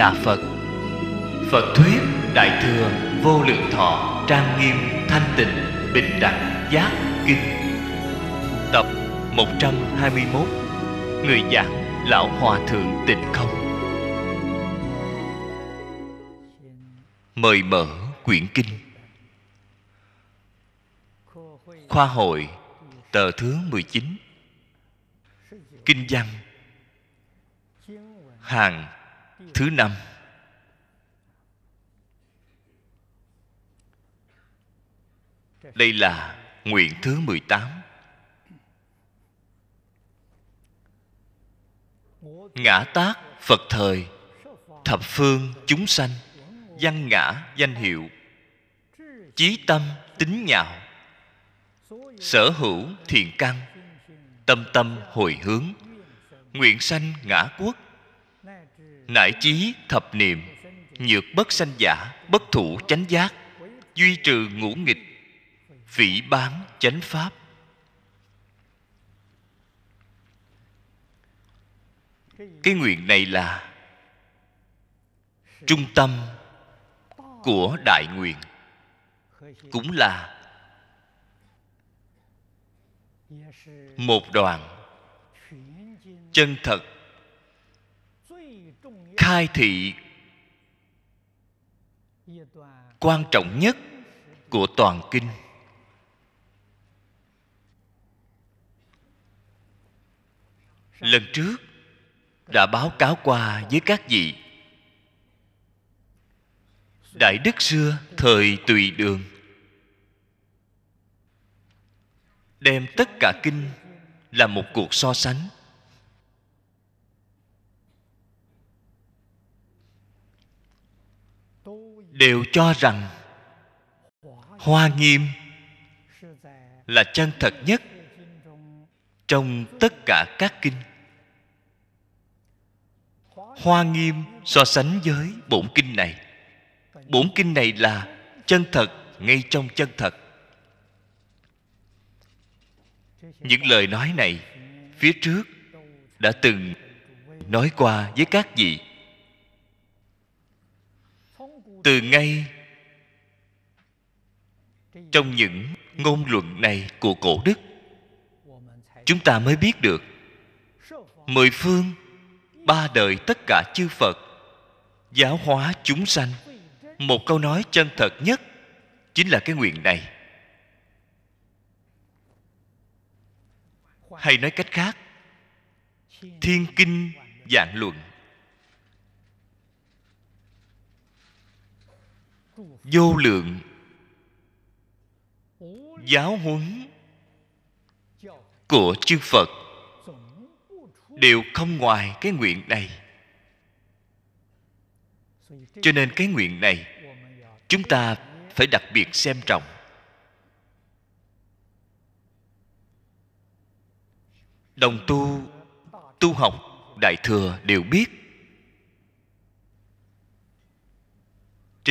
Đà Phật Phật thuyết Đại Thừa Vô Lượng Thọ Trang Nghiêm Thanh Tịnh Bình Đẳng Giác Kinh Tập 121 Người giảng Lão Hòa Thượng Tịnh Không Mời mở quyển kinh Khoa hội tờ thứ 19 Kinh văn Hàng thứ năm đây là nguyện thứ mười tám Ngã tác Phật thời Thập phương chúng sanh Văn ngã danh hiệu Chí tâm tính nhạo Sở hữu thiền căn Tâm tâm hồi hướng Nguyện sanh ngã quốc Nải chí thập niệm Nhược bất sanh giả Bất thủ chánh giác Duy trừ ngũ nghịch Vĩ bán chánh pháp Cái nguyện này là Trung tâm Của đại nguyện Cũng là Một đoàn Chân thật khai thị quan trọng nhất của toàn kinh lần trước đã báo cáo qua với các vị đại đức xưa thời tùy đường đem tất cả kinh là một cuộc so sánh đều cho rằng hoa nghiêm là chân thật nhất trong tất cả các kinh hoa nghiêm so sánh với bổn kinh này bổn kinh này là chân thật ngay trong chân thật những lời nói này phía trước đã từng nói qua với các vị từ ngay trong những ngôn luận này của cổ đức chúng ta mới biết được mười phương ba đời tất cả chư phật giáo hóa chúng sanh một câu nói chân thật nhất chính là cái nguyện này hay nói cách khác thiên kinh dạng luận vô lượng giáo huấn của chư phật đều không ngoài cái nguyện này cho nên cái nguyện này chúng ta phải đặc biệt xem trọng đồng tu tu học đại thừa đều biết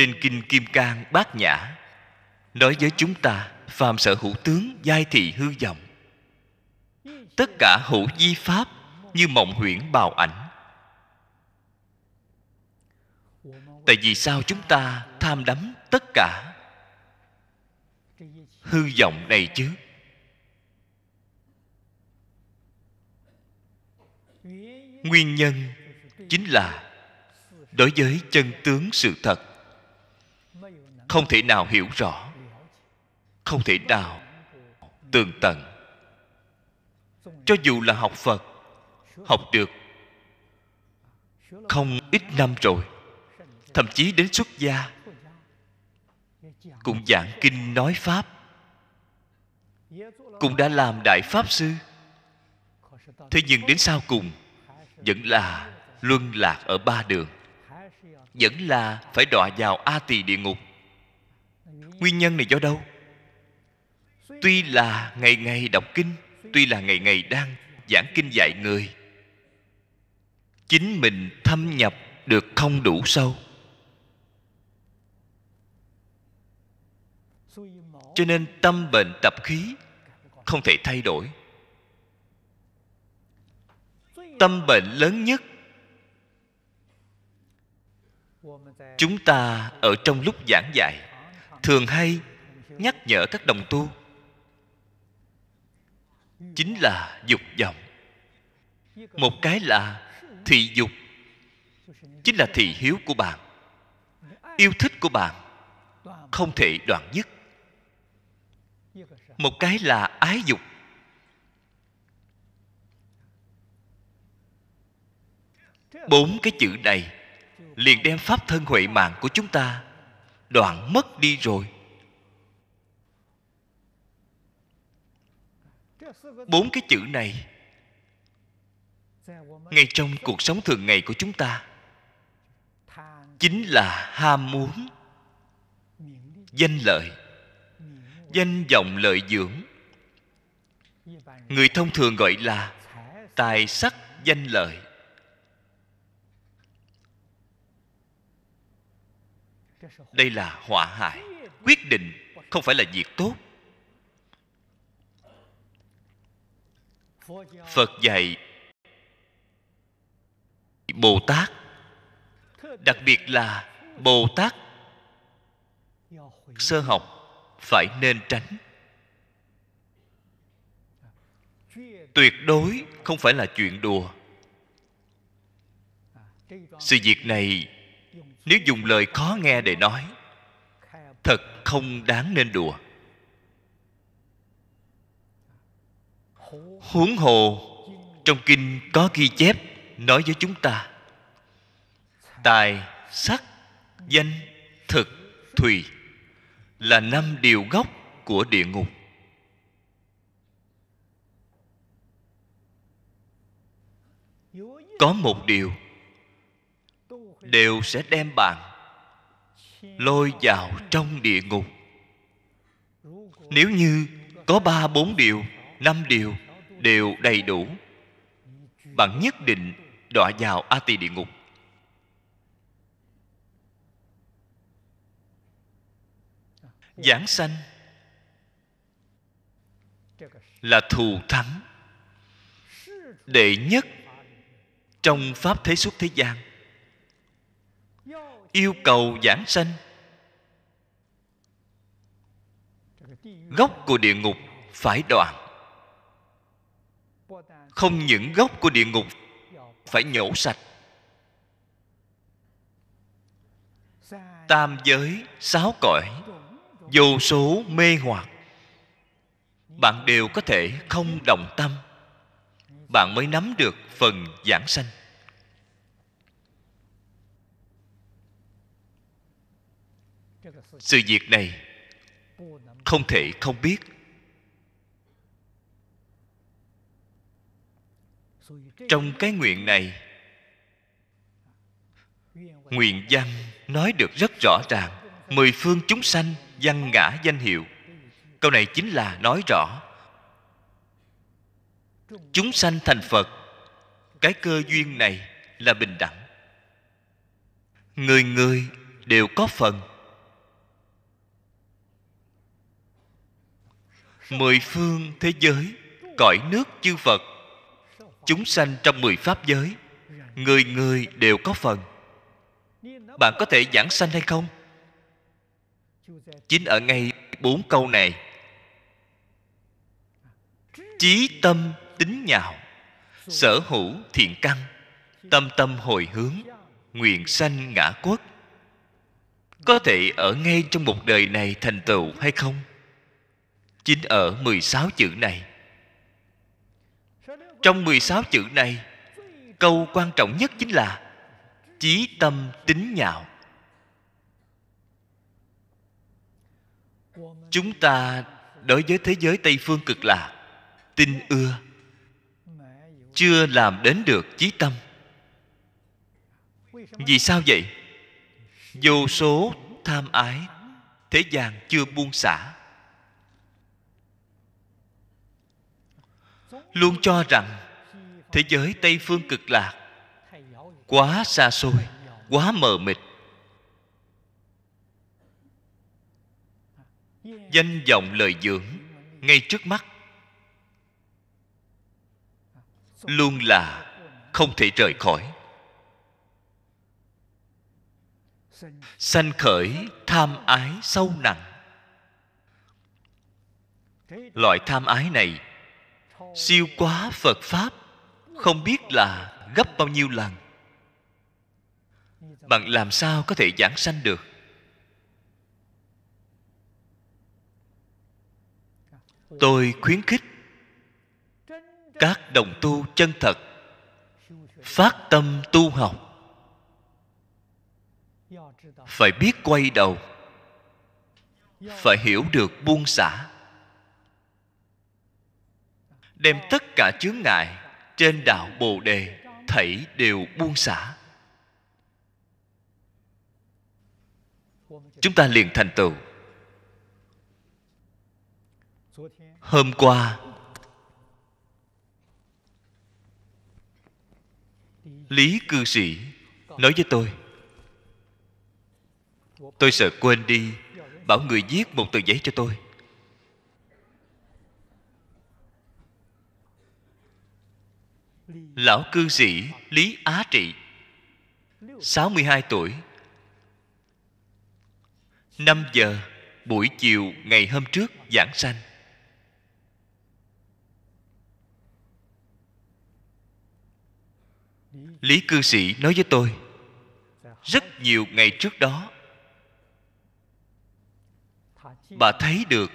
trên kinh kim cang bát nhã nói với chúng ta phàm sở hữu tướng giai thị hư vọng tất cả hữu di pháp như mộng huyễn bào ảnh tại vì sao chúng ta tham đắm tất cả hư vọng này chứ nguyên nhân chính là đối với chân tướng sự thật không thể nào hiểu rõ không thể nào tường tận cho dù là học phật học được không ít năm rồi thậm chí đến xuất gia cũng giảng kinh nói pháp cũng đã làm đại pháp sư thế nhưng đến sau cùng vẫn là luân lạc ở ba đường vẫn là phải đọa vào a tỳ địa ngục nguyên nhân này do đâu tuy là ngày ngày đọc kinh tuy là ngày ngày đang giảng kinh dạy người chính mình thâm nhập được không đủ sâu cho nên tâm bệnh tập khí không thể thay đổi tâm bệnh lớn nhất chúng ta ở trong lúc giảng dạy thường hay nhắc nhở các đồng tu chính là dục vọng một cái là thị dục chính là thị hiếu của bạn yêu thích của bạn không thể đoạn dứt một cái là ái dục bốn cái chữ này liền đem pháp thân huệ mạng của chúng ta đoạn mất đi rồi bốn cái chữ này ngay trong cuộc sống thường ngày của chúng ta chính là ham muốn danh lợi danh vọng lợi dưỡng người thông thường gọi là tài sắc danh lợi đây là họa hại quyết định không phải là việc tốt phật dạy bồ tát đặc biệt là bồ tát sơ học phải nên tránh tuyệt đối không phải là chuyện đùa sự việc này nếu dùng lời khó nghe để nói thật không đáng nên đùa huống hồ trong kinh có ghi chép nói với chúng ta tài sắc danh thực thùy là năm điều gốc của địa ngục có một điều đều sẽ đem bạn lôi vào trong địa ngục nếu như có ba bốn điều năm điều đều đầy đủ bạn nhất định đọa vào a tỳ địa ngục giảng sanh là thù thắng đệ nhất trong pháp thế xuất thế gian yêu cầu giảng sanh gốc của địa ngục phải đoạn không những gốc của địa ngục phải nhổ sạch tam giới sáu cõi vô số mê hoặc bạn đều có thể không đồng tâm bạn mới nắm được phần giảng sanh sự việc này không thể không biết trong cái nguyện này nguyện văn nói được rất rõ ràng mười phương chúng sanh văn ngã danh hiệu câu này chính là nói rõ chúng sanh thành phật cái cơ duyên này là bình đẳng người người đều có phần mười phương thế giới cõi nước chư phật chúng sanh trong mười pháp giới người người đều có phần bạn có thể giảng sanh hay không chính ở ngay bốn câu này chí tâm tính nhạo sở hữu thiện căn tâm tâm hồi hướng nguyện sanh ngã quốc có thể ở ngay trong một đời này thành tựu hay không chính ở 16 chữ này trong 16 chữ này câu quan trọng nhất chính là chí tâm tính nhạo chúng ta đối với thế giới tây phương cực lạc tin ưa chưa làm đến được chí tâm vì sao vậy vô số tham ái thế gian chưa buông xả luôn cho rằng thế giới tây phương cực lạc quá xa xôi quá mờ mịt danh vọng lợi dưỡng ngay trước mắt luôn là không thể rời khỏi sanh khởi tham ái sâu nặng loại tham ái này siêu quá phật pháp không biết là gấp bao nhiêu lần bạn làm sao có thể giảng sanh được tôi khuyến khích các đồng tu chân thật phát tâm tu học phải biết quay đầu phải hiểu được buông xả đem tất cả chướng ngại trên đạo bồ đề thảy đều buông xả chúng ta liền thành tựu hôm qua lý cư sĩ nói với tôi tôi sợ quên đi bảo người viết một tờ giấy cho tôi lão cư sĩ lý á trị 62 tuổi năm giờ buổi chiều ngày hôm trước giảng sanh lý cư sĩ nói với tôi rất nhiều ngày trước đó bà thấy được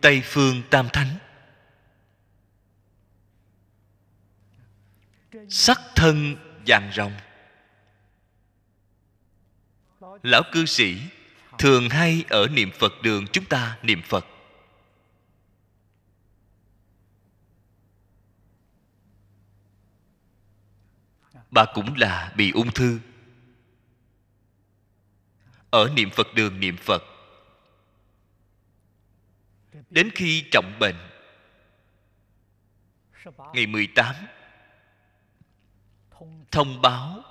tây phương tam thánh sắc thân vàng rồng lão cư sĩ thường hay ở niệm phật đường chúng ta niệm phật bà cũng là bị ung thư ở niệm phật đường niệm phật đến khi trọng bệnh ngày 18 thông báo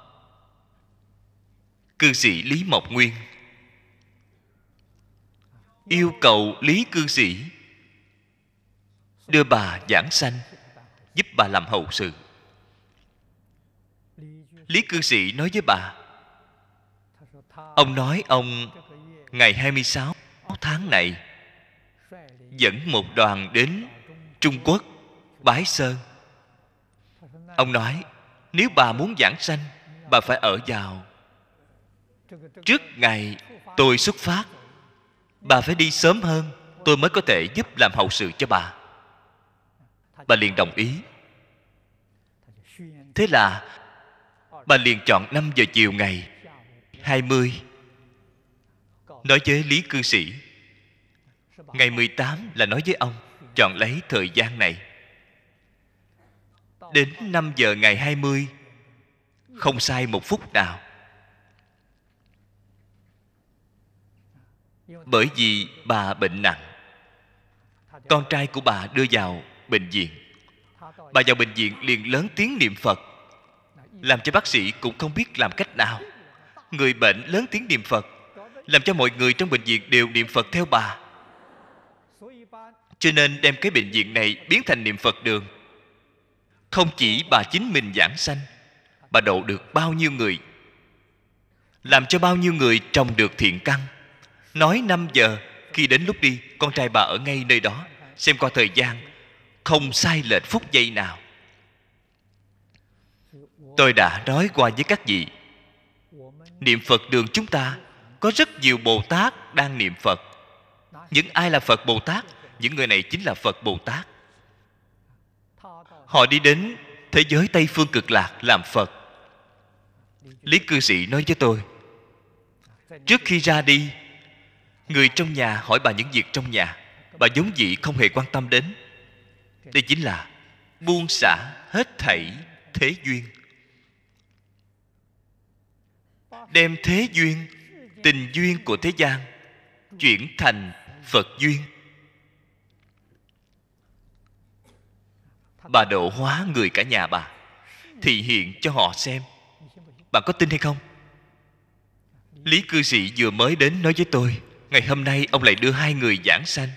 cư sĩ lý mộc nguyên yêu cầu lý cư sĩ đưa bà giảng sanh giúp bà làm hậu sự lý cư sĩ nói với bà ông nói ông ngày 26 tháng này dẫn một đoàn đến Trung Quốc bái sơn ông nói nếu bà muốn giảng sanh bà phải ở vào trước ngày tôi xuất phát bà phải đi sớm hơn tôi mới có thể giúp làm hậu sự cho bà bà liền đồng ý thế là bà liền chọn 5 giờ chiều ngày 20 nói với lý cư sĩ ngày 18 là nói với ông chọn lấy thời gian này đến 5 giờ ngày 20 không sai một phút nào bởi vì bà bệnh nặng con trai của bà đưa vào bệnh viện bà vào bệnh viện liền lớn tiếng niệm phật làm cho bác sĩ cũng không biết làm cách nào người bệnh lớn tiếng niệm phật làm cho mọi người trong bệnh viện đều niệm phật theo bà cho nên đem cái bệnh viện này biến thành niệm phật đường không chỉ bà chính mình giảng sanh bà độ được bao nhiêu người làm cho bao nhiêu người trồng được thiện căn nói 5 giờ khi đến lúc đi con trai bà ở ngay nơi đó xem qua thời gian không sai lệch phút giây nào tôi đã nói qua với các vị niệm phật đường chúng ta có rất nhiều bồ tát đang niệm phật những ai là phật bồ tát những người này chính là phật bồ tát họ đi đến thế giới tây phương cực lạc làm phật lý cư sĩ nói với tôi trước khi ra đi người trong nhà hỏi bà những việc trong nhà bà giống dị không hề quan tâm đến đây chính là buông xả hết thảy thế duyên đem thế duyên tình duyên của thế gian chuyển thành phật duyên bà độ hóa người cả nhà bà thì hiện cho họ xem bạn có tin hay không lý cư sĩ vừa mới đến nói với tôi ngày hôm nay ông lại đưa hai người giảng sanh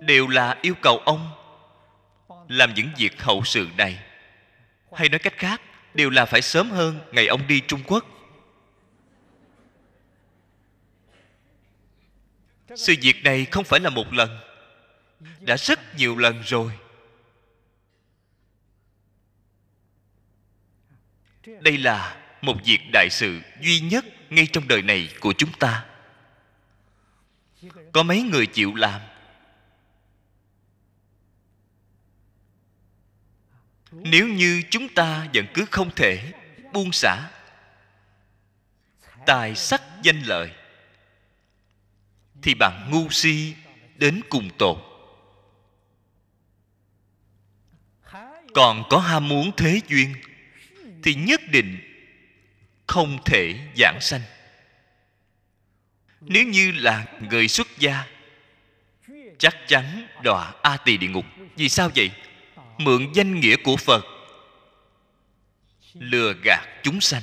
đều là yêu cầu ông làm những việc hậu sự này hay nói cách khác đều là phải sớm hơn ngày ông đi trung quốc sự việc này không phải là một lần đã rất nhiều lần rồi đây là một việc đại sự duy nhất ngay trong đời này của chúng ta có mấy người chịu làm nếu như chúng ta vẫn cứ không thể buông xả tài sắc danh lợi thì bạn ngu si đến cùng tột còn có ham muốn thế duyên thì nhất định không thể giảng sanh nếu như là người xuất gia chắc chắn đọa a tỳ địa ngục vì sao vậy mượn danh nghĩa của phật lừa gạt chúng sanh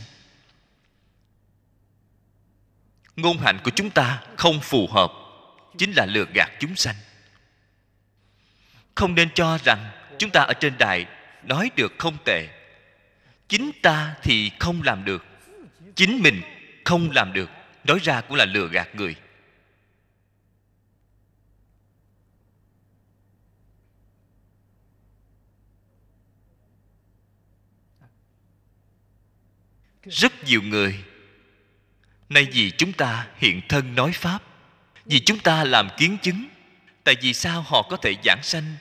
ngôn hạnh của chúng ta không phù hợp chính là lừa gạt chúng sanh không nên cho rằng chúng ta ở trên đài nói được không tệ chính ta thì không làm được chính mình không làm được nói ra cũng là lừa gạt người rất nhiều người nay vì chúng ta hiện thân nói pháp vì chúng ta làm kiến chứng tại vì sao họ có thể giảng sanh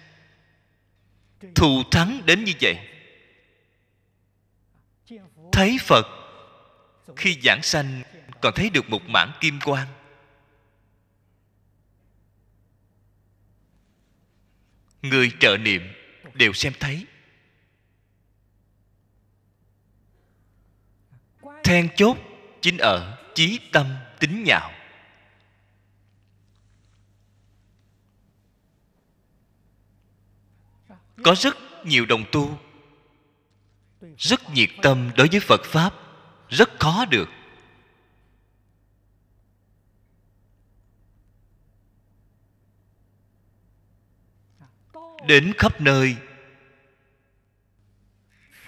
thù thắng đến như vậy thấy phật khi giảng sanh còn thấy được một mảng kim quang người trợ niệm đều xem thấy then chốt chính ở chí tâm tính nhạo có rất nhiều đồng tu rất nhiệt tâm đối với phật pháp rất khó được đến khắp nơi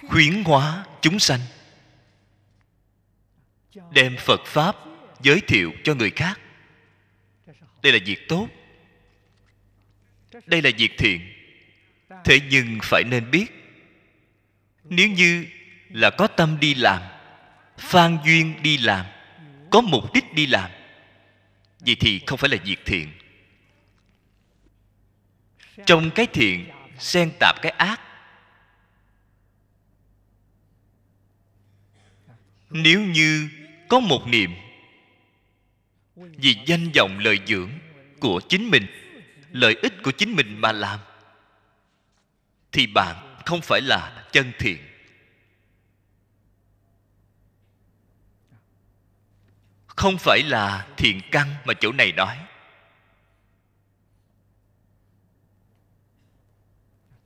khuyến hóa chúng sanh đem phật pháp giới thiệu cho người khác đây là việc tốt đây là việc thiện thế nhưng phải nên biết nếu như là có tâm đi làm phan duyên đi làm có mục đích đi làm vậy thì không phải là việc thiện trong cái thiện xen tạp cái ác nếu như có một niệm vì danh vọng lợi dưỡng của chính mình lợi ích của chính mình mà làm thì bạn không phải là chân thiện không phải là thiện căn mà chỗ này nói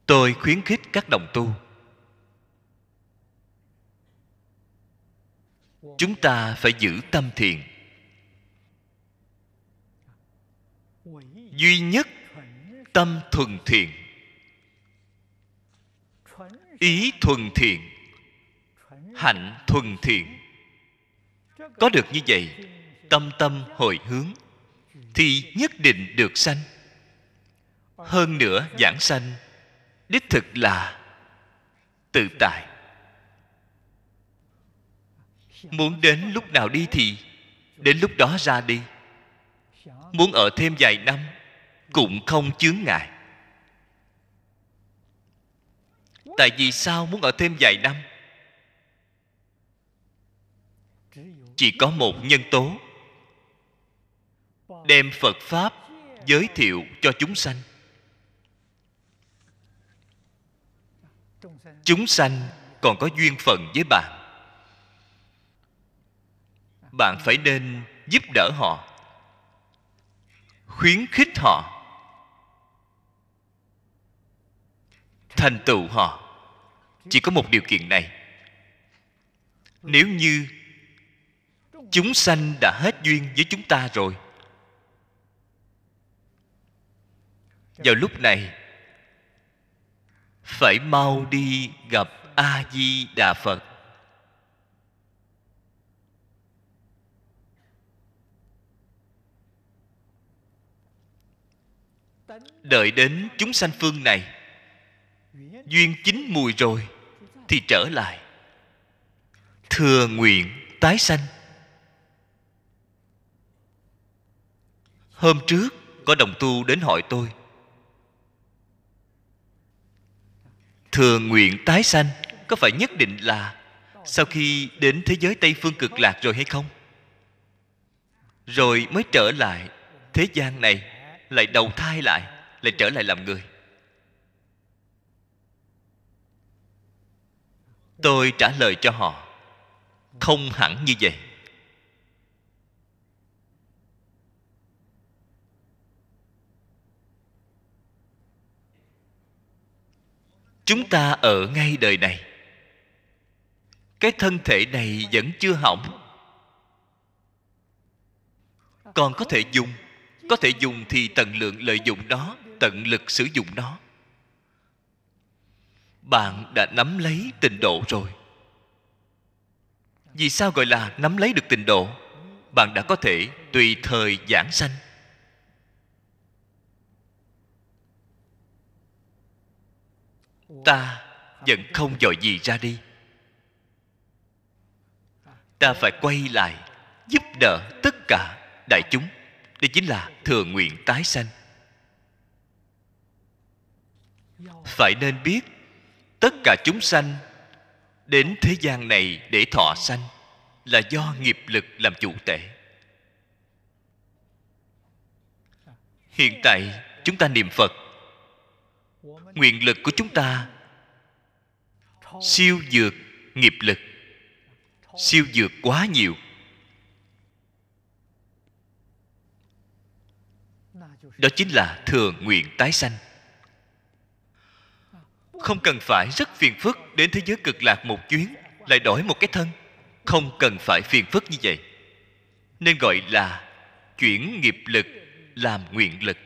tôi khuyến khích các đồng tu chúng ta phải giữ tâm thiện duy nhất tâm thuần thiện ý thuần thiện hạnh thuần thiện có được như vậy tâm tâm hồi hướng thì nhất định được sanh hơn nữa giảng sanh đích thực là tự tại muốn đến lúc nào đi thì đến lúc đó ra đi muốn ở thêm vài năm cũng không chướng ngại tại vì sao muốn ở thêm vài năm chỉ có một nhân tố đem phật pháp giới thiệu cho chúng sanh chúng sanh còn có duyên phận với bạn bạn phải nên giúp đỡ họ khuyến khích họ thành tựu họ chỉ có một điều kiện này nếu như chúng sanh đã hết duyên với chúng ta rồi vào lúc này phải mau đi gặp a di đà phật đợi đến chúng sanh phương này duyên chín mùi rồi thì trở lại thừa nguyện tái sanh hôm trước có đồng tu đến hỏi tôi thừa nguyện tái sanh có phải nhất định là sau khi đến thế giới tây phương cực lạc rồi hay không rồi mới trở lại thế gian này lại đầu thai lại lại trở lại làm người tôi trả lời cho họ không hẳn như vậy chúng ta ở ngay đời này cái thân thể này vẫn chưa hỏng còn có thể dùng có thể dùng thì tận lượng lợi dụng đó tận lực sử dụng nó bạn đã nắm lấy tình độ rồi vì sao gọi là nắm lấy được tình độ bạn đã có thể tùy thời giảng sanh ta vẫn không dòi gì ra đi ta phải quay lại giúp đỡ tất cả đại chúng đây chính là thừa nguyện tái sanh phải nên biết tất cả chúng sanh đến thế gian này để thọ sanh là do nghiệp lực làm chủ tể hiện tại chúng ta niệm phật nguyện lực của chúng ta siêu dược nghiệp lực siêu dược quá nhiều đó chính là thường nguyện tái sanh không cần phải rất phiền phức đến thế giới cực lạc một chuyến lại đổi một cái thân không cần phải phiền phức như vậy nên gọi là chuyển nghiệp lực làm nguyện lực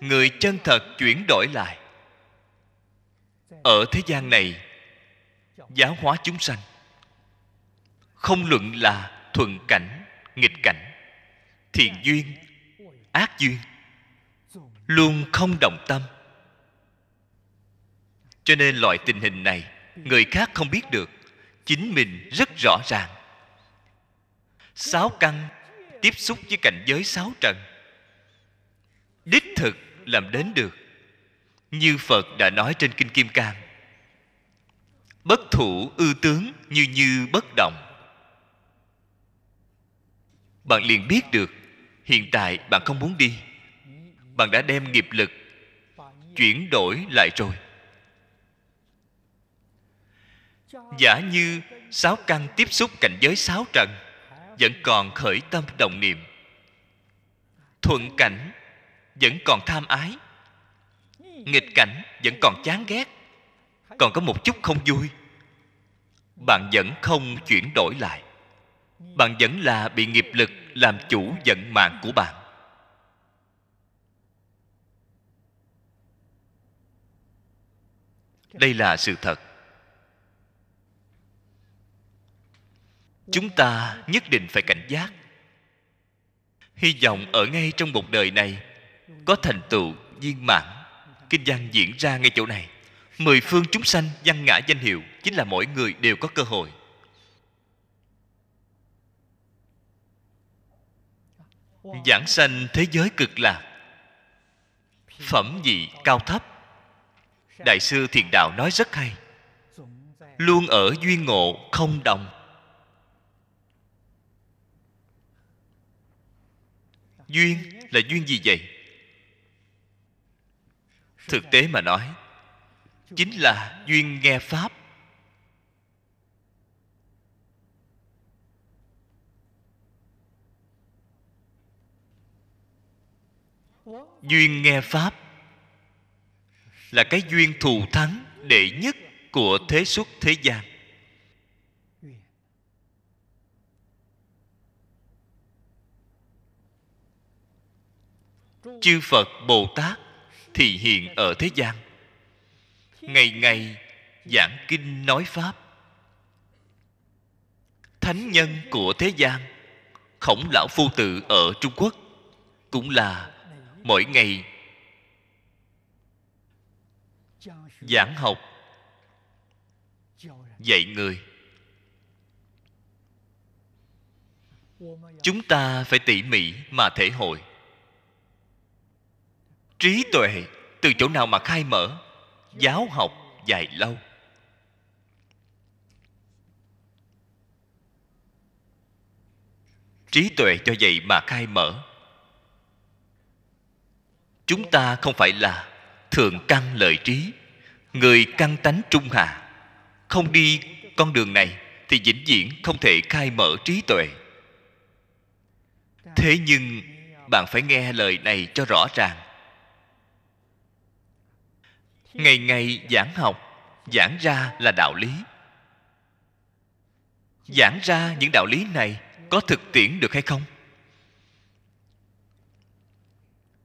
người chân thật chuyển đổi lại ở thế gian này giáo hóa chúng sanh không luận là thuận cảnh nghịch cảnh thiện duyên ác duyên luôn không động tâm cho nên loại tình hình này người khác không biết được chính mình rất rõ ràng sáu căn tiếp xúc với cảnh giới sáu trần đích thực làm đến được như phật đã nói trên kinh kim cang bất thủ ư tướng như như bất động bạn liền biết được hiện tại bạn không muốn đi bạn đã đem nghiệp lực chuyển đổi lại rồi giả như sáu căn tiếp xúc cảnh giới sáu trần vẫn còn khởi tâm đồng niệm thuận cảnh vẫn còn tham ái nghịch cảnh vẫn còn chán ghét còn có một chút không vui bạn vẫn không chuyển đổi lại bạn vẫn là bị nghiệp lực làm chủ vận mạng của bạn đây là sự thật chúng ta nhất định phải cảnh giác hy vọng ở ngay trong một đời này có thành tựu viên mãn kinh văn diễn ra ngay chỗ này mười phương chúng sanh văn ngã danh hiệu chính là mỗi người đều có cơ hội giảng sanh thế giới cực lạc phẩm vị cao thấp đại sư thiền đạo nói rất hay luôn ở duyên ngộ không đồng duyên là duyên gì vậy thực tế mà nói chính là duyên nghe pháp duyên nghe pháp là cái duyên thù thắng đệ nhất của thế xuất thế gian chư phật bồ tát thì hiện ở thế gian ngày ngày giảng kinh nói pháp thánh nhân của thế gian khổng lão phu tự ở trung quốc cũng là mỗi ngày giảng học dạy người chúng ta phải tỉ mỉ mà thể hội trí tuệ từ chỗ nào mà khai mở giáo học dài lâu trí tuệ cho vậy mà khai mở chúng ta không phải là thượng căn lợi trí người căn tánh trung hạ không đi con đường này thì vĩnh viễn không thể khai mở trí tuệ thế nhưng bạn phải nghe lời này cho rõ ràng ngày ngày giảng học giảng ra là đạo lý giảng ra những đạo lý này có thực tiễn được hay không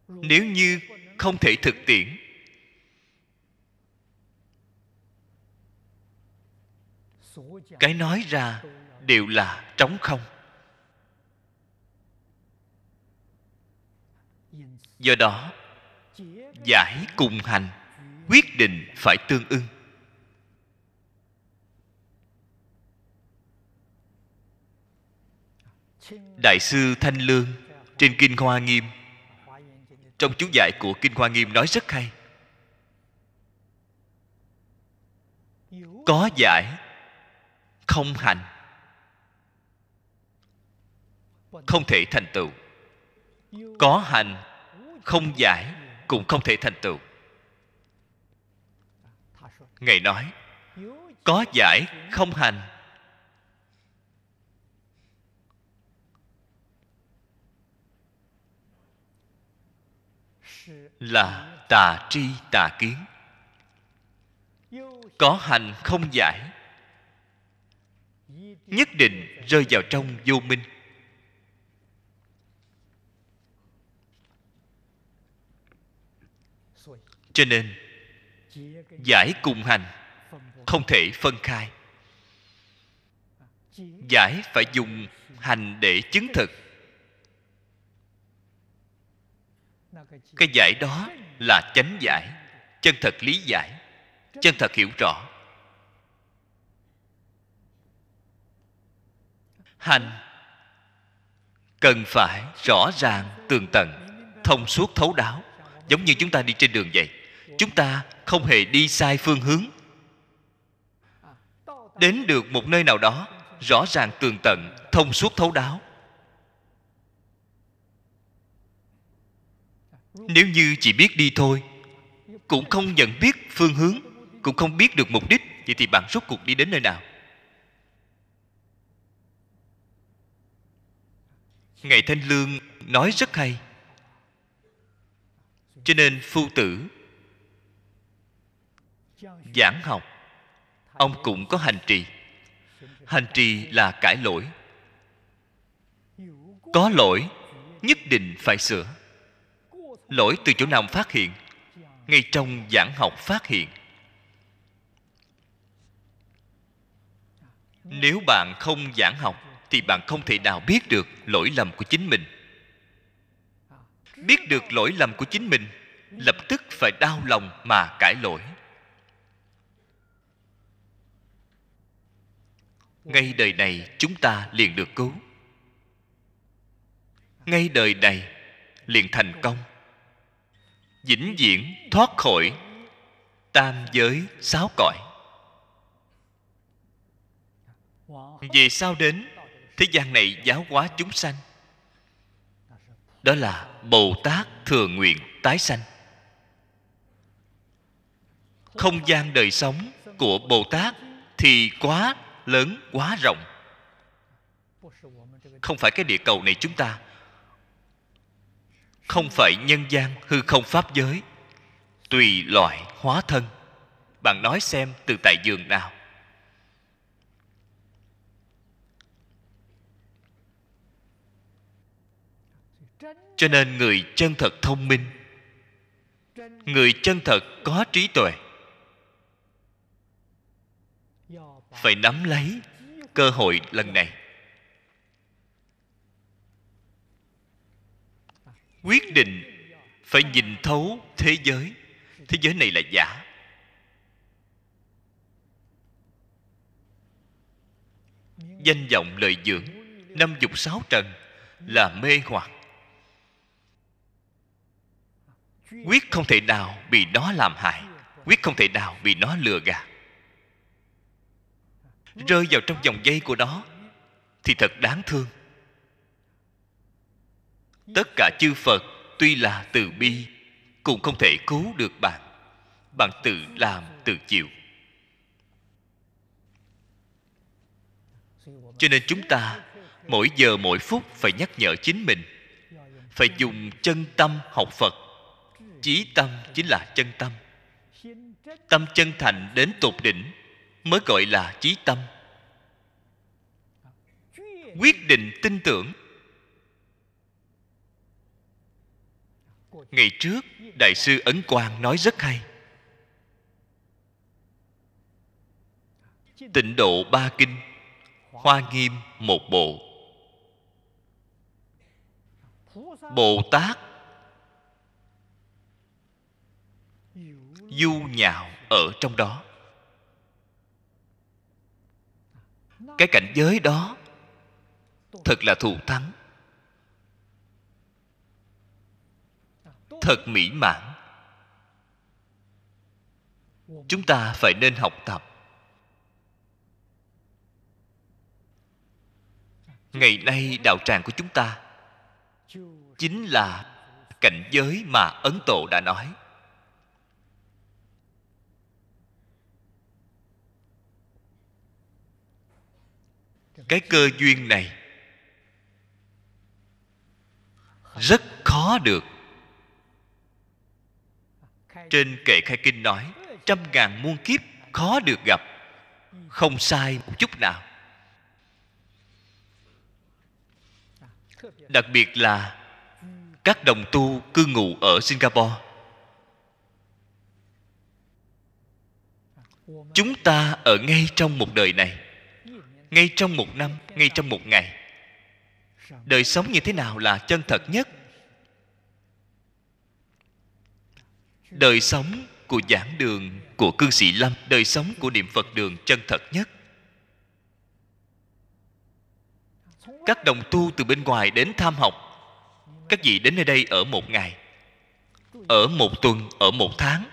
nếu như không thể thực tiễn cái nói ra đều là trống không do đó giải cùng hành quyết định phải tương ưng đại sư thanh lương trên kinh hoa nghiêm trong chú giải của kinh hoa nghiêm nói rất hay có giải không hành không thể thành tựu có hành không giải cũng không thể thành tựu ngài nói có giải không hành là tà tri tà kiến có hành không giải nhất định rơi vào trong vô minh cho nên giải cùng hành không thể phân khai giải phải dùng hành để chứng thực cái giải đó là chánh giải chân thật lý giải chân thật hiểu rõ hành cần phải rõ ràng tường tận thông suốt thấu đáo giống như chúng ta đi trên đường vậy chúng ta không hề đi sai phương hướng đến được một nơi nào đó rõ ràng tường tận thông suốt thấu đáo nếu như chỉ biết đi thôi cũng không nhận biết phương hướng cũng không biết được mục đích vậy thì bạn rốt cuộc đi đến nơi nào ngài thanh lương nói rất hay cho nên phu tử giảng học ông cũng có hành trì hành trì là cải lỗi có lỗi nhất định phải sửa lỗi từ chỗ nào phát hiện ngay trong giảng học phát hiện nếu bạn không giảng học thì bạn không thể nào biết được lỗi lầm của chính mình biết được lỗi lầm của chính mình lập tức phải đau lòng mà cải lỗi ngay đời này chúng ta liền được cứu ngay đời này liền thành công vĩnh viễn thoát khỏi tam giới sáu cõi về sau đến thế gian này giáo hóa chúng sanh đó là bồ tát thừa nguyện tái sanh không gian đời sống của bồ tát thì quá lớn quá rộng không phải cái địa cầu này chúng ta không phải nhân gian hư không pháp giới tùy loại hóa thân bạn nói xem từ tại giường nào cho nên người chân thật thông minh người chân thật có trí tuệ phải nắm lấy cơ hội lần này quyết định phải nhìn thấu thế giới thế giới này là giả danh vọng lợi dưỡng năm dục sáu trần là mê hoặc quyết không thể nào bị nó làm hại quyết không thể nào bị nó lừa gạt rơi vào trong vòng dây của nó thì thật đáng thương tất cả chư phật tuy là từ bi cũng không thể cứu được bạn bạn tự làm tự chịu cho nên chúng ta mỗi giờ mỗi phút phải nhắc nhở chính mình phải dùng chân tâm học phật chí tâm chính là chân tâm tâm chân thành đến tột đỉnh mới gọi là chí tâm quyết định tin tưởng ngày trước đại sư ấn quang nói rất hay tịnh độ ba kinh hoa nghiêm một bộ bồ tát du nhạo ở trong đó cái cảnh giới đó thật là thù thắng thật mỹ mãn chúng ta phải nên học tập ngày nay đạo tràng của chúng ta chính là cảnh giới mà ấn độ đã nói cái cơ duyên này rất khó được trên kệ khai kinh nói trăm ngàn muôn kiếp khó được gặp không sai một chút nào đặc biệt là các đồng tu cư ngụ ở singapore chúng ta ở ngay trong một đời này ngay trong một năm ngay trong một ngày đời sống như thế nào là chân thật nhất đời sống của giảng đường của cư sĩ lâm đời sống của niệm phật đường chân thật nhất các đồng tu từ bên ngoài đến tham học các vị đến nơi đây ở một ngày ở một tuần ở một tháng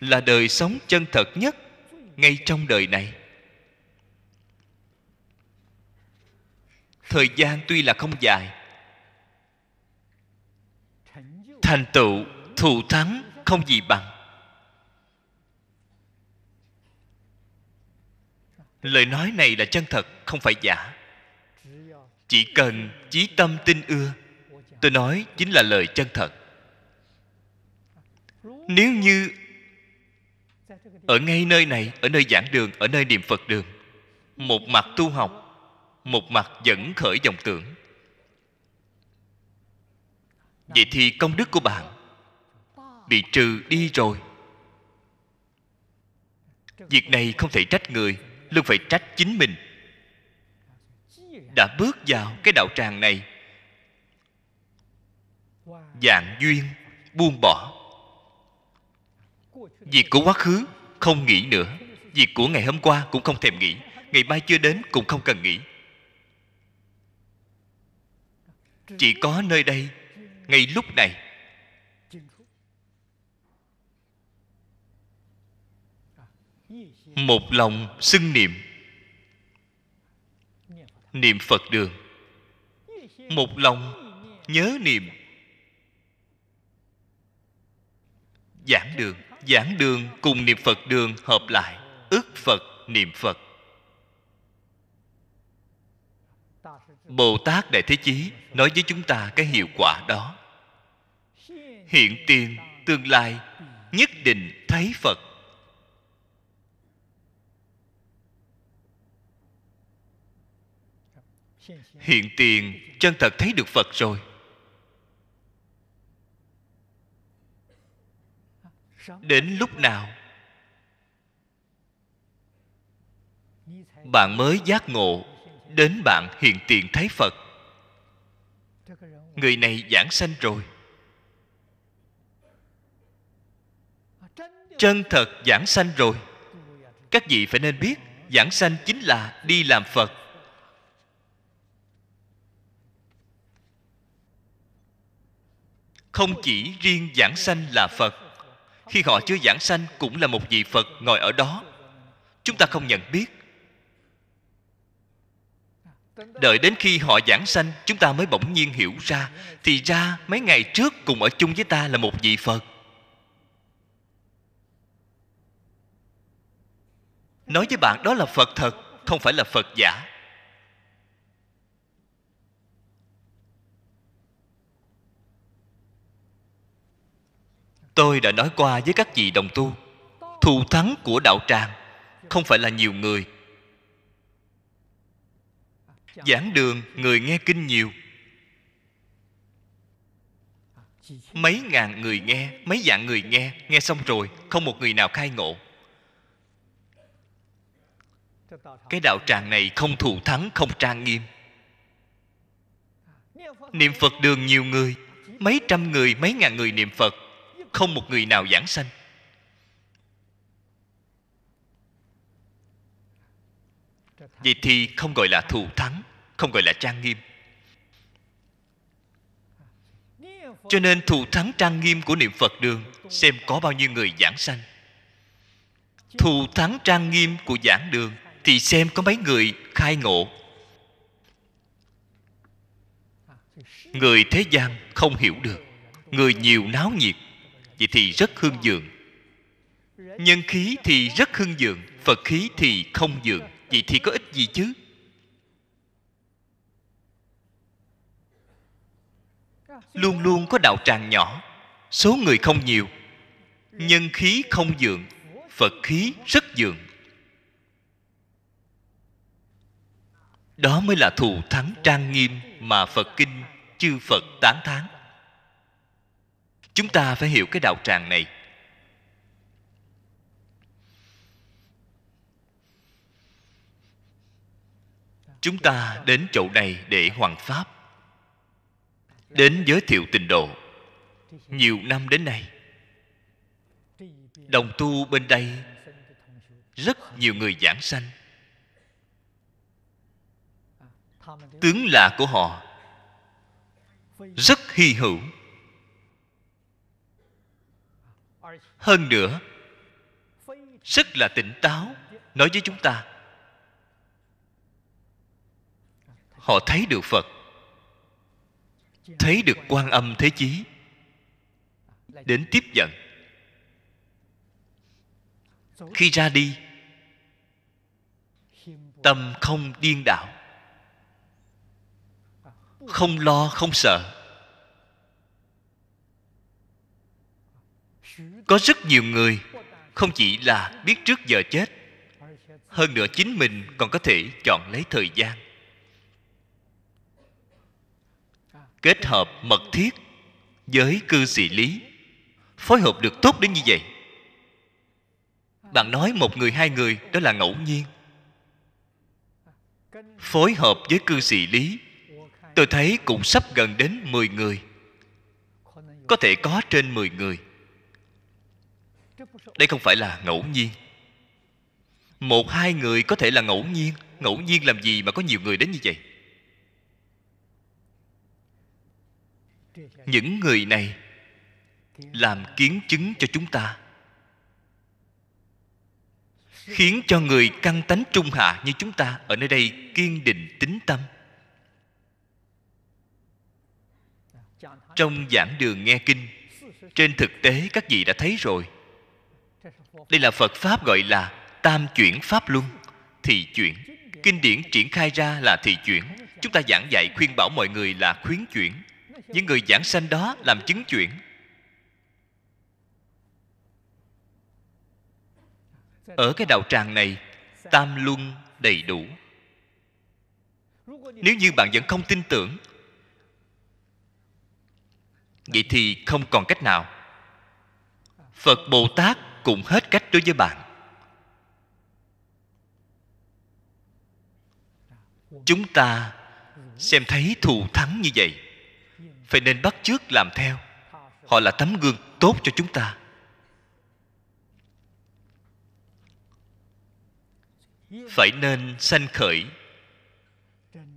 là đời sống chân thật nhất ngay trong đời này thời gian tuy là không dài thành tựu thù thắng không gì bằng lời nói này là chân thật không phải giả chỉ cần chí tâm tin ưa tôi nói chính là lời chân thật nếu như ở ngay nơi này ở nơi giảng đường ở nơi niệm phật đường một mặt tu học một mặt dẫn khởi dòng tưởng vậy thì công đức của bạn bị trừ đi rồi việc này không thể trách người luôn phải trách chính mình đã bước vào cái đạo tràng này dạng duyên buông bỏ việc của quá khứ không nghĩ nữa việc của ngày hôm qua cũng không thèm nghĩ ngày mai chưa đến cũng không cần nghĩ chỉ có nơi đây ngay lúc này một lòng xưng niệm niệm phật đường một lòng nhớ niệm giảng đường giảng đường cùng niệm phật đường hợp lại ức phật niệm phật bồ tát đại thế chí nói với chúng ta cái hiệu quả đó hiện tiền tương lai nhất định thấy phật hiện tiền chân thật thấy được phật rồi đến lúc nào bạn mới giác ngộ đến bạn hiện tiền thấy phật người này giảng sanh rồi chân thật giảng sanh rồi các vị phải nên biết giảng sanh chính là đi làm phật không chỉ riêng giảng sanh là phật khi họ chưa giảng sanh cũng là một vị phật ngồi ở đó chúng ta không nhận biết đợi đến khi họ giảng sanh chúng ta mới bỗng nhiên hiểu ra thì ra mấy ngày trước cùng ở chung với ta là một vị phật nói với bạn đó là phật thật không phải là phật giả tôi đã nói qua với các vị đồng tu thù thắng của đạo tràng không phải là nhiều người giảng đường người nghe kinh nhiều mấy ngàn người nghe mấy dạng người nghe nghe xong rồi không một người nào khai ngộ cái đạo tràng này không thù thắng không trang nghiêm niệm phật đường nhiều người mấy trăm người mấy ngàn người niệm phật không một người nào giảng sanh vậy thì không gọi là thù thắng không gọi là trang nghiêm cho nên thù thắng trang nghiêm của niệm phật đường xem có bao nhiêu người giảng sanh thù thắng trang nghiêm của giảng đường thì xem có mấy người khai ngộ người thế gian không hiểu được người nhiều náo nhiệt vậy thì rất hương dượng nhân khí thì rất hưng dượng phật khí thì không dượng vậy thì có ích gì chứ luôn luôn có đạo tràng nhỏ số người không nhiều nhân khí không dượng phật khí rất dượng đó mới là thù thắng trang nghiêm mà phật kinh chư phật tán thán chúng ta phải hiểu cái đạo tràng này chúng ta đến chỗ này để hoàn pháp đến giới thiệu tình độ nhiều năm đến nay đồng tu bên đây rất nhiều người giảng sanh tướng lạ của họ rất hy hữu hơn nữa rất là tỉnh táo nói với chúng ta họ thấy được phật thấy được quan âm thế chí đến tiếp dẫn khi ra đi tâm không điên đảo không lo không sợ có rất nhiều người không chỉ là biết trước giờ chết hơn nữa chính mình còn có thể chọn lấy thời gian kết hợp mật thiết với cư sĩ lý phối hợp được tốt đến như vậy bạn nói một người hai người đó là ngẫu nhiên phối hợp với cư sĩ lý tôi thấy cũng sắp gần đến 10 người có thể có trên 10 người đây không phải là ngẫu nhiên một hai người có thể là ngẫu nhiên ngẫu nhiên làm gì mà có nhiều người đến như vậy những người này làm kiến chứng cho chúng ta khiến cho người căng tánh trung hạ như chúng ta ở nơi đây kiên định tính tâm trong giảng đường nghe kinh trên thực tế các vị đã thấy rồi đây là phật pháp gọi là tam chuyển pháp luân thị chuyển kinh điển triển khai ra là thị chuyển chúng ta giảng dạy khuyên bảo mọi người là khuyến chuyển những người giảng sanh đó làm chứng chuyển ở cái đạo tràng này tam luân đầy đủ nếu như bạn vẫn không tin tưởng vậy thì không còn cách nào phật bồ tát cũng hết cách đối với bạn chúng ta xem thấy thù thắng như vậy phải nên bắt chước làm theo họ là tấm gương tốt cho chúng ta phải nên sanh khởi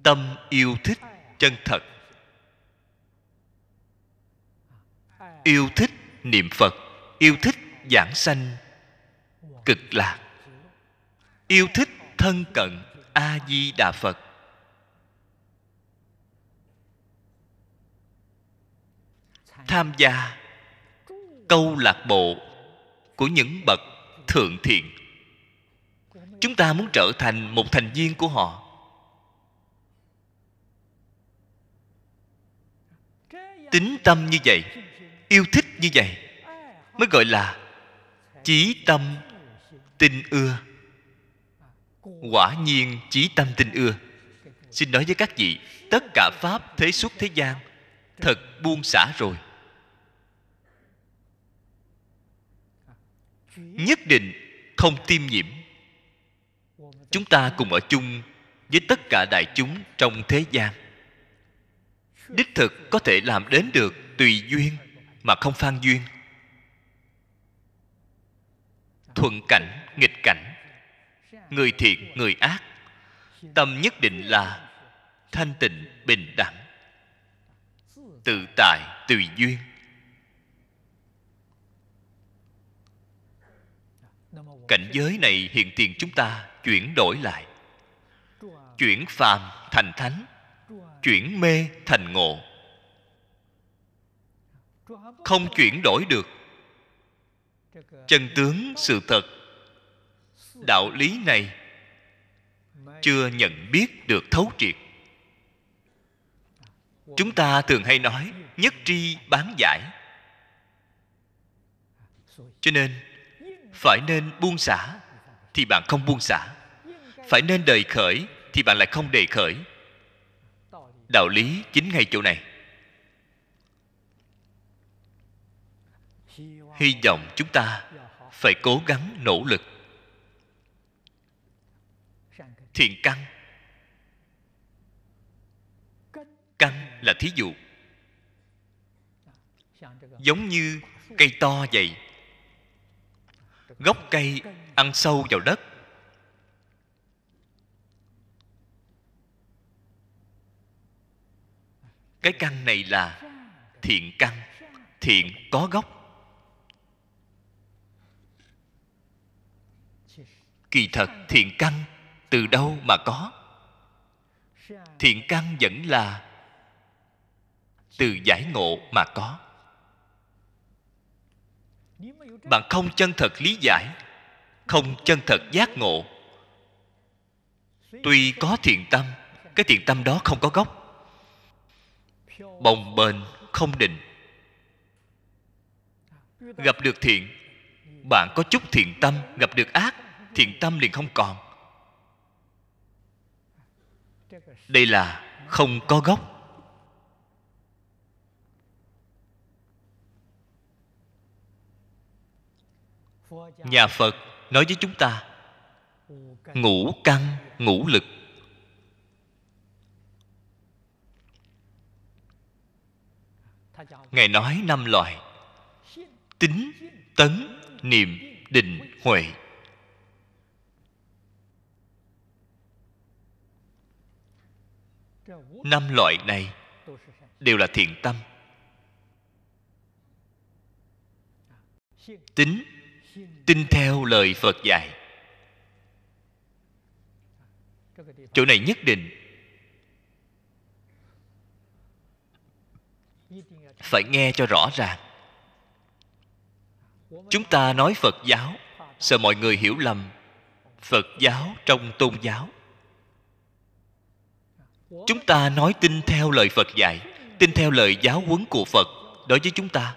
tâm yêu thích chân thật yêu thích niệm phật yêu thích giảng sanh cực lạc yêu thích thân cận a di đà phật tham gia câu lạc bộ của những bậc thượng thiện chúng ta muốn trở thành một thành viên của họ tính tâm như vậy yêu thích như vậy mới gọi là chí tâm tình ưa quả nhiên chí tâm tình ưa xin nói với các vị tất cả pháp thế xuất thế gian thật buông xả rồi nhất định không tiêm nhiễm chúng ta cùng ở chung với tất cả đại chúng trong thế gian đích thực có thể làm đến được tùy duyên mà không phan duyên thuận cảnh nghịch cảnh người thiện người ác tâm nhất định là thanh tịnh bình đẳng tự tại tùy duyên cảnh giới này hiện tiền chúng ta chuyển đổi lại chuyển phàm thành thánh chuyển mê thành ngộ không chuyển đổi được chân tướng sự thật đạo lý này chưa nhận biết được thấu triệt chúng ta thường hay nói nhất tri bán giải cho nên phải nên buông xả thì bạn không buông xả phải nên đời khởi thì bạn lại không đề khởi đạo lý chính ngay chỗ này hy vọng chúng ta phải cố gắng nỗ lực thiện căn căn là thí dụ giống như cây to vậy gốc cây ăn sâu vào đất cái căn này là thiện căn thiện có gốc kỳ thật thiện căn từ đâu mà có thiện căn vẫn là từ giải ngộ mà có bạn không chân thật lý giải không chân thật giác ngộ tuy có thiện tâm cái thiện tâm đó không có gốc bồng bềnh không định gặp được thiện bạn có chút thiện tâm gặp được ác thiện tâm liền không còn đây là không có gốc nhà phật nói với chúng ta ngũ căn ngũ lực ngài nói năm loại tính tấn niệm định huệ năm loại này đều là thiện tâm tính tin theo lời phật dạy chỗ này nhất định phải nghe cho rõ ràng chúng ta nói phật giáo sợ mọi người hiểu lầm phật giáo trong tôn giáo chúng ta nói tin theo lời phật dạy tin theo lời giáo huấn của phật đối với chúng ta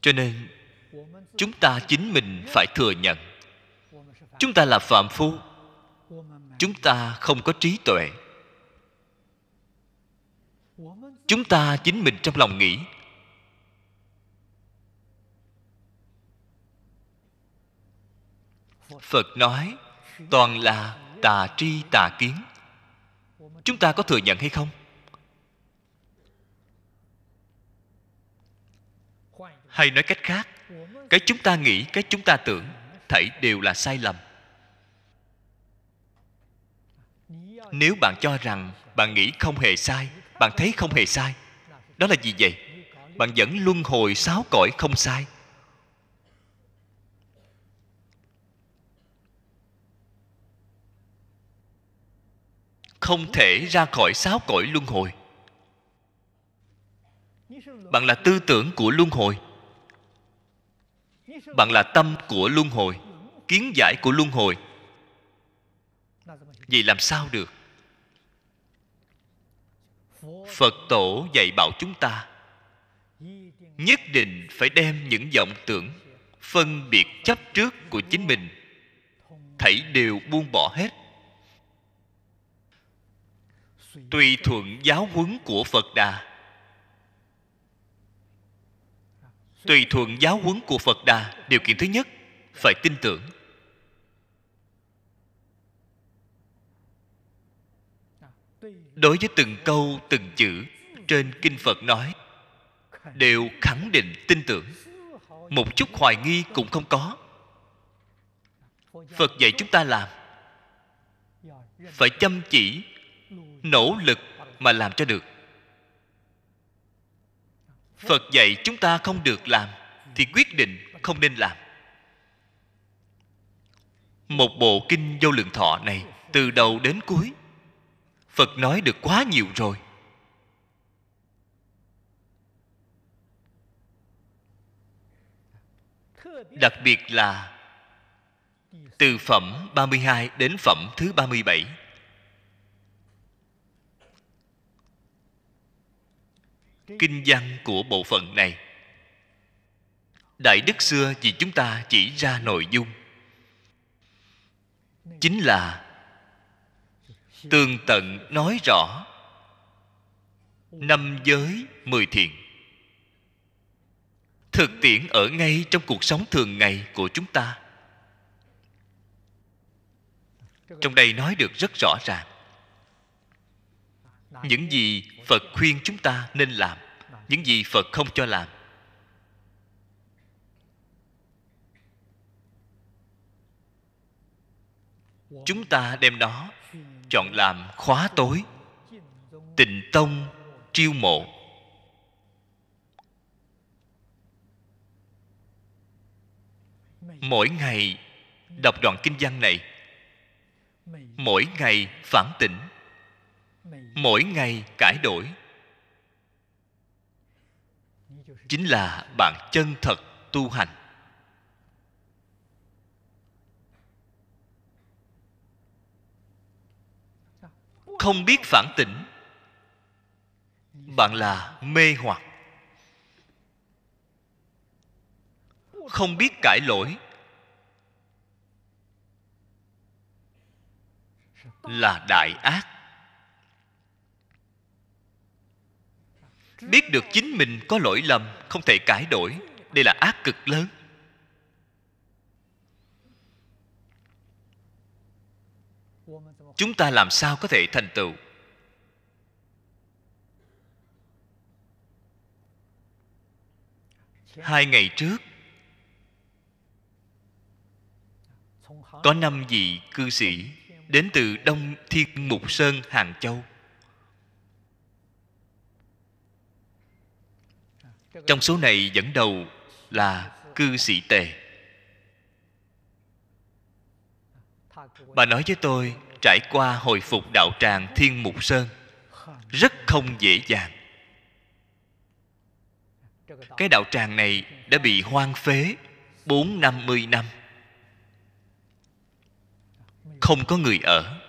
cho nên chúng ta chính mình phải thừa nhận chúng ta là phạm phu chúng ta không có trí tuệ chúng ta chính mình trong lòng nghĩ phật nói toàn là tà tri tà kiến chúng ta có thừa nhận hay không hay nói cách khác cái chúng ta nghĩ cái chúng ta tưởng thảy đều là sai lầm nếu bạn cho rằng bạn nghĩ không hề sai bạn thấy không hề sai đó là gì vậy bạn vẫn luân hồi sáu cõi không sai không thể ra khỏi sáu cõi luân hồi bạn là tư tưởng của luân hồi bạn là tâm của luân hồi kiến giải của luân hồi Vậy làm sao được phật tổ dạy bảo chúng ta nhất định phải đem những vọng tưởng phân biệt chấp trước của chính mình thảy đều buông bỏ hết tùy thuận giáo huấn của phật đà tùy thuận giáo huấn của phật đà điều kiện thứ nhất phải tin tưởng đối với từng câu từng chữ trên kinh phật nói đều khẳng định tin tưởng một chút hoài nghi cũng không có phật dạy chúng ta làm phải chăm chỉ nỗ lực mà làm cho được phật dạy chúng ta không được làm thì quyết định không nên làm một bộ kinh vô lượng thọ này từ đầu đến cuối phật nói được quá nhiều rồi đặc biệt là từ phẩm 32 đến phẩm thứ 37 kinh văn của bộ phận này đại đức xưa vì chúng ta chỉ ra nội dung chính là tường tận nói rõ năm giới mười thiện thực tiễn ở ngay trong cuộc sống thường ngày của chúng ta trong đây nói được rất rõ ràng những gì phật khuyên chúng ta nên làm những gì phật không cho làm chúng ta đem đó chọn làm khóa tối tịnh tông triêu mộ mỗi ngày đọc đoạn kinh văn này mỗi ngày phản tỉnh mỗi ngày cải đổi chính là bạn chân thật tu hành không biết phản tỉnh bạn là mê hoặc không biết cải lỗi là đại ác biết được chính mình có lỗi lầm không thể cải đổi đây là ác cực lớn chúng ta làm sao có thể thành tựu hai ngày trước có năm vị cư sĩ đến từ đông thiên mục sơn hàng châu trong số này dẫn đầu là cư sĩ tề bà nói với tôi trải qua hồi phục đạo tràng thiên mục sơn rất không dễ dàng cái đạo tràng này đã bị hoang phế bốn năm mươi năm không có người ở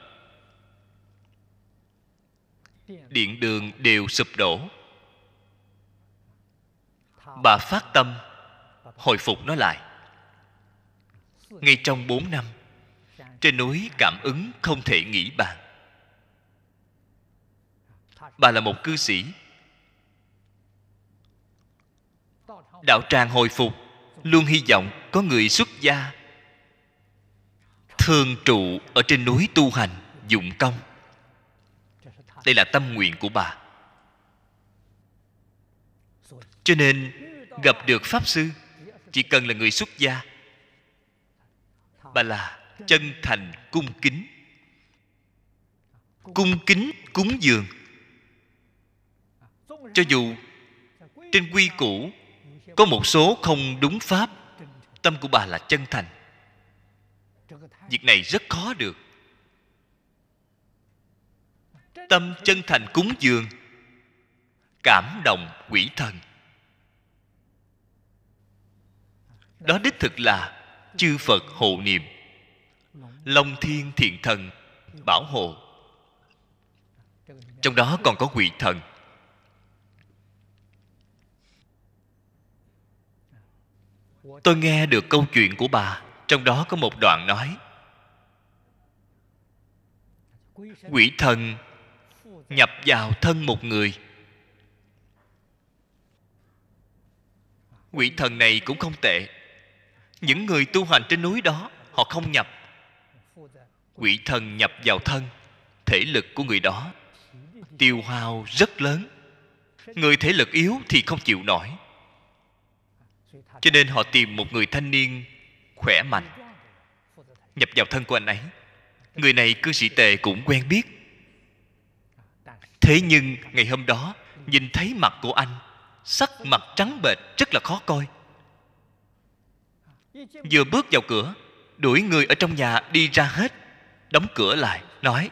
điện đường đều sụp đổ bà phát tâm hồi phục nó lại ngay trong bốn năm trên núi cảm ứng không thể nghĩ bàn bà là một cư sĩ đạo tràng hồi phục luôn hy vọng có người xuất gia thường trụ ở trên núi tu hành dụng công đây là tâm nguyện của bà cho nên gặp được pháp sư chỉ cần là người xuất gia bà là chân thành cung kính cung kính cúng dường cho dù trên quy củ có một số không đúng pháp tâm của bà là chân thành việc này rất khó được tâm chân thành cúng dường cảm động quỷ thần đó đích thực là chư phật hộ niệm long thiên thiện thần bảo hộ trong đó còn có quỷ thần tôi nghe được câu chuyện của bà trong đó có một đoạn nói quỷ thần nhập vào thân một người quỷ thần này cũng không tệ những người tu hành trên núi đó họ không nhập quỷ thần nhập vào thân thể lực của người đó tiêu hao rất lớn người thể lực yếu thì không chịu nổi cho nên họ tìm một người thanh niên khỏe mạnh nhập vào thân của anh ấy người này cư sĩ tề cũng quen biết thế nhưng ngày hôm đó nhìn thấy mặt của anh sắc mặt trắng bệch rất là khó coi vừa bước vào cửa đuổi người ở trong nhà đi ra hết đóng cửa lại nói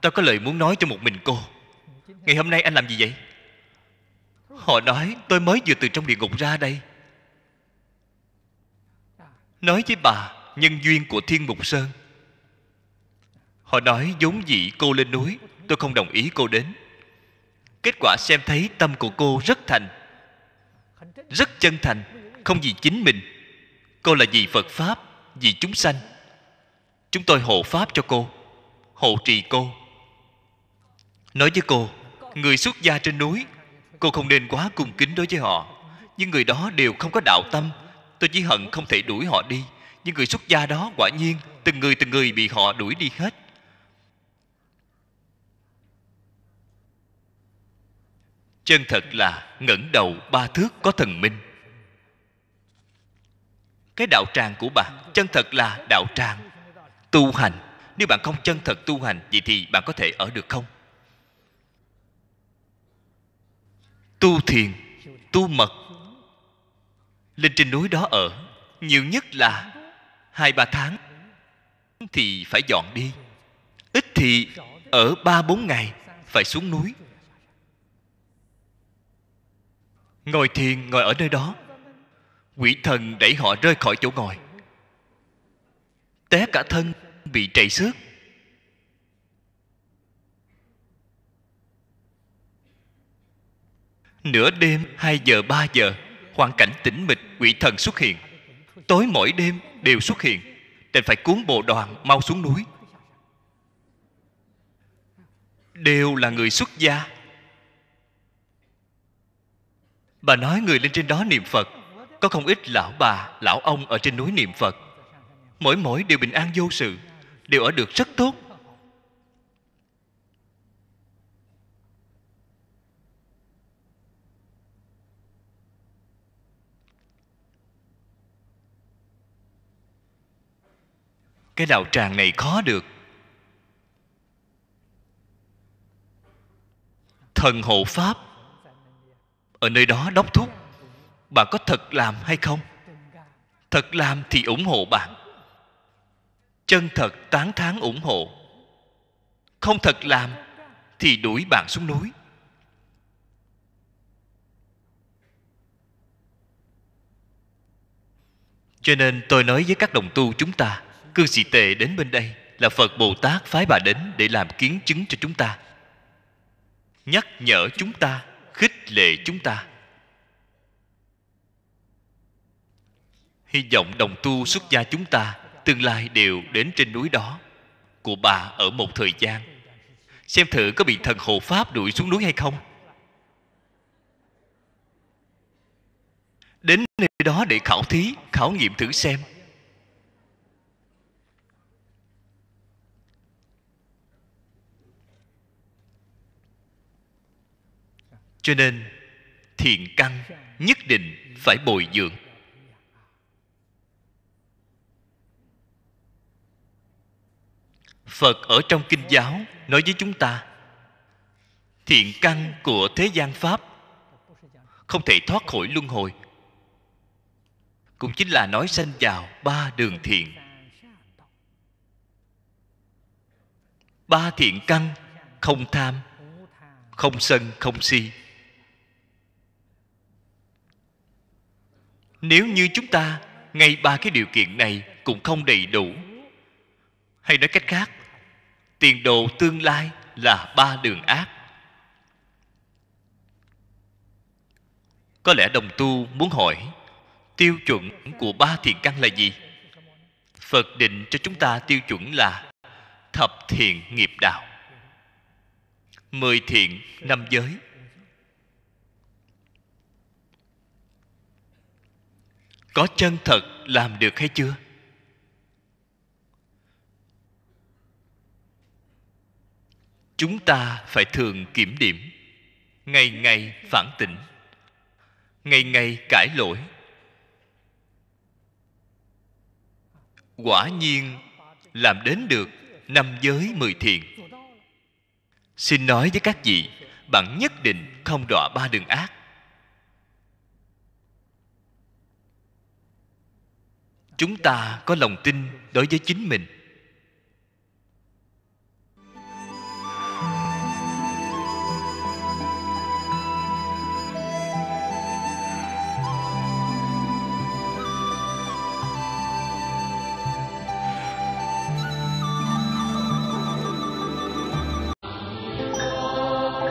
tôi có lời muốn nói cho một mình cô ngày hôm nay anh làm gì vậy họ nói tôi mới vừa từ trong địa ngục ra đây nói với bà nhân duyên của thiên mục sơn họ nói vốn dĩ cô lên núi tôi không đồng ý cô đến kết quả xem thấy tâm của cô rất thành rất chân thành không vì chính mình cô là vì phật pháp vì chúng sanh chúng tôi hộ pháp cho cô hộ trì cô nói với cô người xuất gia trên núi cô không nên quá cung kính đối với họ nhưng người đó đều không có đạo tâm tôi chỉ hận không thể đuổi họ đi nhưng người xuất gia đó quả nhiên từng người từng người bị họ đuổi đi hết chân thật là ngẩng đầu ba thước có thần minh cái đạo tràng của bạn chân thật là đạo tràng tu hành nếu bạn không chân thật tu hành vậy thì bạn có thể ở được không tu thiền tu mật lên trên núi đó ở nhiều nhất là hai ba tháng thì phải dọn đi ít thì ở ba bốn ngày phải xuống núi ngồi thiền ngồi ở nơi đó quỷ thần đẩy họ rơi khỏi chỗ ngồi té cả thân bị chảy xước nửa đêm hai giờ ba giờ hoàn cảnh tĩnh mịch quỷ thần xuất hiện tối mỗi đêm đều xuất hiện đành phải cuốn bộ đoàn mau xuống núi đều là người xuất gia bà nói người lên trên đó niệm phật có không ít lão bà lão ông ở trên núi niệm phật mỗi mỗi đều bình an vô sự đều ở được rất tốt cái đạo tràng này khó được thần hộ pháp ở nơi đó đốc thúc bạn có thật làm hay không thật làm thì ủng hộ bạn chân thật tán thán ủng hộ không thật làm thì đuổi bạn xuống núi cho nên tôi nói với các đồng tu chúng ta cư sĩ tề đến bên đây là phật bồ tát phái bà đến để làm kiến chứng cho chúng ta nhắc nhở chúng ta khích lệ chúng ta hy vọng đồng tu xuất gia chúng ta tương lai đều đến trên núi đó của bà ở một thời gian xem thử có bị thần hộ pháp đuổi xuống núi hay không đến nơi đó để khảo thí khảo nghiệm thử xem cho nên thiền căn nhất định phải bồi dưỡng phật ở trong kinh giáo nói với chúng ta thiện căn của thế gian pháp không thể thoát khỏi luân hồi cũng chính là nói sanh vào ba đường thiện ba thiện căn không tham không sân không si nếu như chúng ta ngay ba cái điều kiện này cũng không đầy đủ hay nói cách khác tiền đồ tương lai là ba đường ác có lẽ đồng tu muốn hỏi tiêu chuẩn của ba thiện căn là gì phật định cho chúng ta tiêu chuẩn là thập thiện nghiệp đạo mười thiện năm giới có chân thật làm được hay chưa chúng ta phải thường kiểm điểm ngày ngày phản tỉnh ngày ngày cải lỗi quả nhiên làm đến được năm giới mười thiện xin nói với các vị bạn nhất định không đọa ba đường ác chúng ta có lòng tin đối với chính mình